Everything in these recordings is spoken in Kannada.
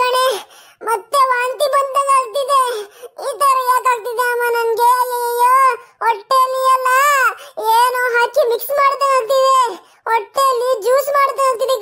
ಕಣೆ ಮತ್ತೆ ವಾಂತಿ ಬಂದಾಗ ಆಗ್ತಿದೆ ಈ ತರ ಯಾಕೆ ಅಮ್ಮ ನನಗೆ ಅಯ್ಯೋ ಹೊಟ್ಟೆಲಿ ಎಲ್ಲ ಏನೋ ಹಾಕಿ ಮಿಕ್ಸ್ ಮಾಡ್ತಾ ಆಗ್ತಿದೆ ಹೊಟ್ಟೆಲಿ ಜ್ಯೂಸ್ ಮಾಡ್ತಾ ಆಗ್ತಿದೆ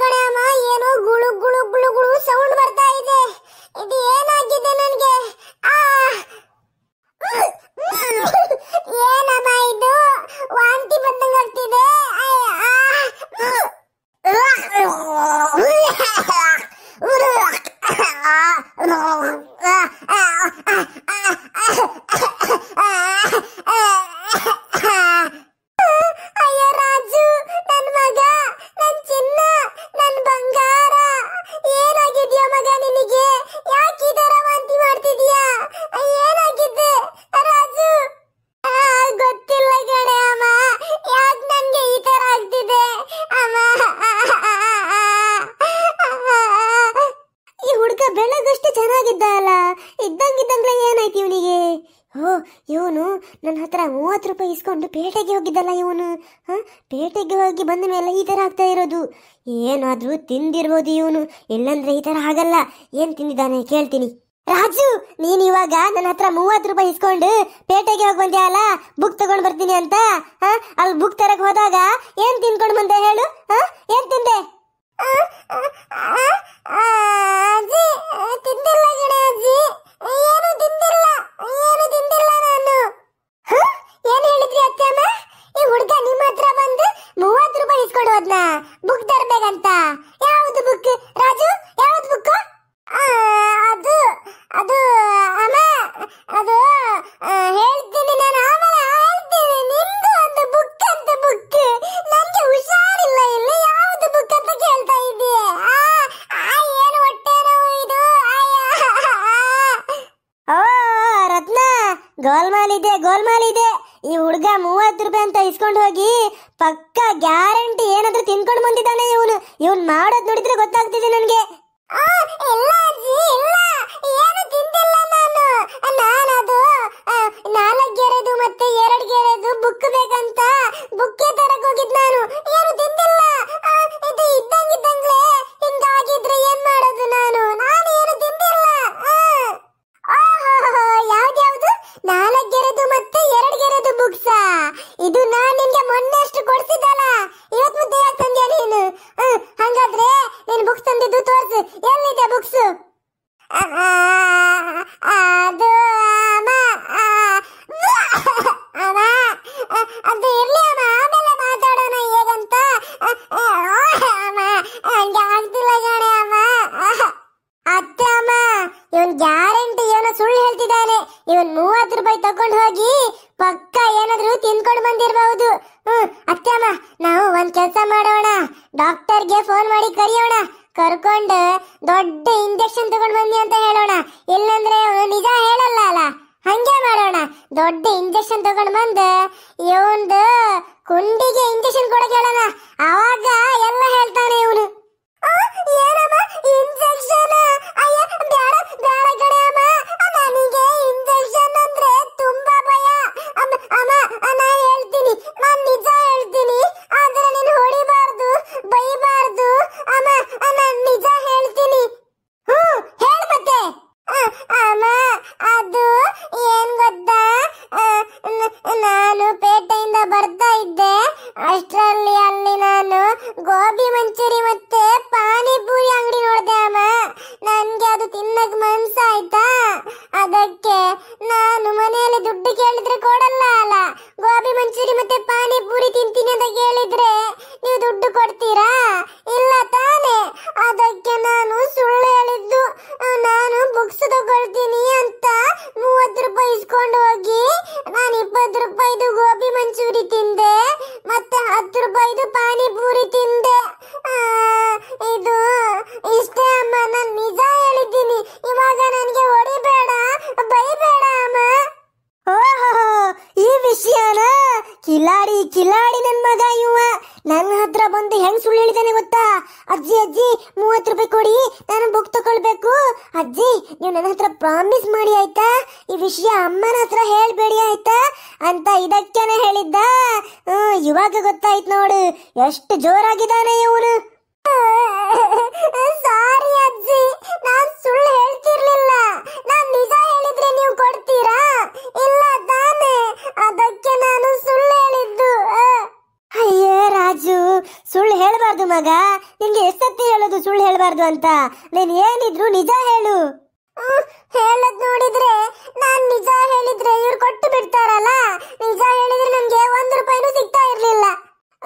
ಇದ್ದಂಗಿದ್ದಂಗಲೇ ಏನಾಯ್ತು ಇವನಿಗೆ ಓ ಇವನು ನನ್ನ ಹತ್ರ ಮೂವತ್ತು ರೂಪಾಯಿ ಇಸ್ಕೊಂಡು ಪೇಟೆಗೆ ಹೋಗಿದ್ದಲ್ಲ ಇವನು ಹಾ ಪೇಟೆಗೆ ಹೋಗಿ ಬಂದ ಮೇಲೆ ಈ ಥರ ಆಗ್ತಾ ಇರೋದು ಏನಾದರೂ ತಿಂದಿರ್ಬೋದು ಇವನು ಇಲ್ಲಂದ್ರೆ ಈ ಥರ ಆಗಲ್ಲ ಏನು ತಿಂದಿದ್ದಾನೆ ಕೇಳ್ತೀನಿ ರಾಜು ನೀನು ಇವಾಗ ನನ್ನ ಹತ್ರ ಮೂವತ್ತು ರೂಪಾಯಿ ಇಸ್ಕೊಂಡು ಪೇಟೆಗೆ ಹೋಗಿ ಅಲ್ಲ ಬುಕ್ ತಗೊಂಡು ಬರ್ತೀನಿ ಅಂತ ಹಾ ಅಲ್ಲಿ ಬುಕ್ ತರಕ್ಕೆ ಹೋದಾಗ ಏನು ತಿನ್ಕೊಂಡು ಬಂದೆ ಹೇಳು ಹಾ ನಿಮ್ಮ ಹತ್ರ ಬಂದು ಮೂವತ್ತು ರೂಪಾಯಿ ಇಸ್ಕೊಂಡು ಹೋದ್ನ ಬುಕ್ ಅಂತ ಯಾವ್ದು ಬುಕ್ ರಾಜು ಯಾವ್ದು ಬುಕ್ ಅದು ಅದು ಅಮ್ಮ ಅದು ಹೇಳ್ತೀನಿ ನಾನು ಆಮೇಲೆ ಹೇಳ್ತೀನಿ ನಿಂದು ಒಂದು ಬುಕ್ ಅಂತ ಬುಕ್ ನನಗೆ ಹುಷಾರಿಲ್ಲ ಇಲ್ಲಿ ಯಾವ್ದು ಬುಕ್ ಅಂತ ಕೇಳ್ತಾ ಆ ಏನು ಹೊಟ್ಟೆ ಇದು ಇದು ಓ ರತ್ನ ಗೋಲ್ಮಾಲ್ ಇದೆ ಗೋಲ್ಮಾಲ್ ಇದೆ ಈ ಹುಡುಗ ಮೂವತ್ತು ರೂಪಾಯಿ ಅಂತ ಇಸ್ಕೊಂಡು ಹೋಗಿ ಪಕ್ಕ ಗ್ಯಾರಂಟಿ ಏನಾದ್ರು ತಿನ್ಕೊಂಡು ಬಂದಿದ್ದಾನೆ ಇವನು ಇವನ್ ಮಾಡೋದ್ ನೋಡಿದ್ರೆ ಗೊತ್ತಾಗ್ತಿದೆ ನನ್ಗೆ ಆ, ಅದು ಇರ್ಲಿ ಅಮ್ಮ ಆಮೇಲೆ ಮಾತಾಡೋಣ ಹೇಗಂತ ಅಮ್ಮ ಅಮ್ಮ ಅತ್ತೆ ಅಮ್ಮ ಇವನ್ ಗ್ಯಾರಂಟಿ ಏನೋ ಸುಳ್ಳು ಹೇಳ್ತಿದ್ದಾನೆ ಇವನ್ ಮೂವತ್ತು ರೂಪಾಯಿ ತಗೊಂಡು ಹೋಗಿ ಪಕ್ಕ ಏನಾದ್ರೂ ತಿನ್ಕೊಂಡು ಬಂದಿರಬಹುದು ಹ್ಮ್ ಅತ್ತೆ ಅಮ್ಮ ನಾವು ಒಂದ್ ಕೆಲಸ ಮಾಡೋಣ ಡಾಕ್ಟರ್ಗೆ ಫೋನ್ ಮಾಡಿ ಕರಿಯೋಣ ಕರ್ಕೊಂಡು ದೊಡ್ಡ ಇಂಜೆಕ್ಷನ್ ತಗೊಂಡು ಬನ್ನಿ ಅಂತ ಹೇಳೋಣ ಇಲ್ಲಂದ್ರೆ ದೊಡ್ಡ ಇಂಜೆಕ್ಷನ್ ತಗೊಂಡ್ ಬಂದ ಇವನ್ದ ಕುಂಡಿಗೆ ಇಂಜೆಕ್ಷನ್ ಕೊಡಕ್ ಹೇಳೋಣ ಅವಾಗ ಎಲ್ಲ ಹೇಳ್ತಾನೆ ಇವನು ಇದರಲ್ಲಿ ಅಲ್ಲಿ ನಾನು ಗೋಬಿ ಮಂಚೂರಿ ಮತ್ತು ಇಸ್ಕೊಂಡು ಹೋಗಿ ನಾನು ಇಪ್ಪತ್ತು ರೂಪಾಯಿದು ಗೋಬಿ ಮಂಚೂರಿ ತಿಂದೆ ಮತ್ತೆ ಹತ್ತು ರೂಪಾಯಿದು ಪಾನಿಪೂರಿ ತಿಂದೆ ಇದು ಇಷ್ಟೇ ಅಮ್ಮ ನಾನು ನಿಜ ಹೇಳಿದ್ದೀನಿ ಇವಾಗ ನನಗೆ ಹೊಡಿಬೇಡ ಬೈಬೇಡ ಅಮ್ಮ ಓಹೋ ಈ ವಿಷಯನ ಕಿಲಾಡಿ ಕಿಲಾಡಿ ಅಜ್ಜಿ ಅಜ್ಜಿ ಮೂವತ್ತು ರೂಪಾಯಿ ಕೊಡಿ ನಾನು ಬುಕ್ ತಗೊಳ್ಬೇಕು ಅಜ್ಜಿ ನೀವು ನನ್ನ ಹತ್ರ ಪ್ರಾಮಿಸ್ ಮಾಡಿ ಆಯ್ತಾ ಈ ವಿಷಯ ಅಮ್ಮನ ಹತ್ರ ಹೇಳ್ಬೇಡಿ ಆಯ್ತಾ ಅಂತ ಇದಕ್ಕೇನೆ ಹೇಳಿದ್ದ ಇವಾಗ ಗೊತ್ತಾಯ್ತು ನೋಡು ಎಷ್ಟು ಜೋರಾಗಿದ್ದಾನೆ ಇವನು ಮಗ ನಿಂಗೆ ಎಷ್ಟತ್ತಿ ಹೇಳೋದು ಸುಳ್ಳು ಹೇಳಬಾರ್ದು ಅಂತ ನೀನ್ ಏನಿದ್ರು ನಿಜ ಹೇಳು ಹೇಳದ್ ನೋಡಿದ್ರೆ ನಾನ್ ನಿಜ ಹೇಳಿದ್ರೆ ಇವ್ರು ಕೊಟ್ಟು ಬಿಡ್ತಾರಲ್ಲ ನಿಜ ಹೇಳಿದ್ರೆ ನನಗೆ ಒಂದ್ ರೂಪಾಯಿನೂ ಸಿಗ್ತಾ ಇರ್ಲಿಲ್ಲ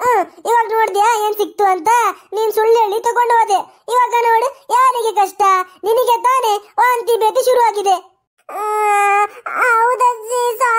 ಹ್ಮ್ ಇವಾಗ ನೋಡ್ದ್ಯಾ ಏನ್ ಸಿಕ್ತು ಅಂತ ನೀನ್ ಸುಳ್ಳು ಹೇಳಿ ತಗೊಂಡು ಹೋದೆ ಇವಾಗ ನೋಡು ಯಾರಿಗೆ ಕಷ್ಟ ನಿನಗೆ ತಾನೇ ವಾಂತಿ ಬೇತಿ ಶುರುವಾಗಿದೆ ಹೌದಜ್ಜಿ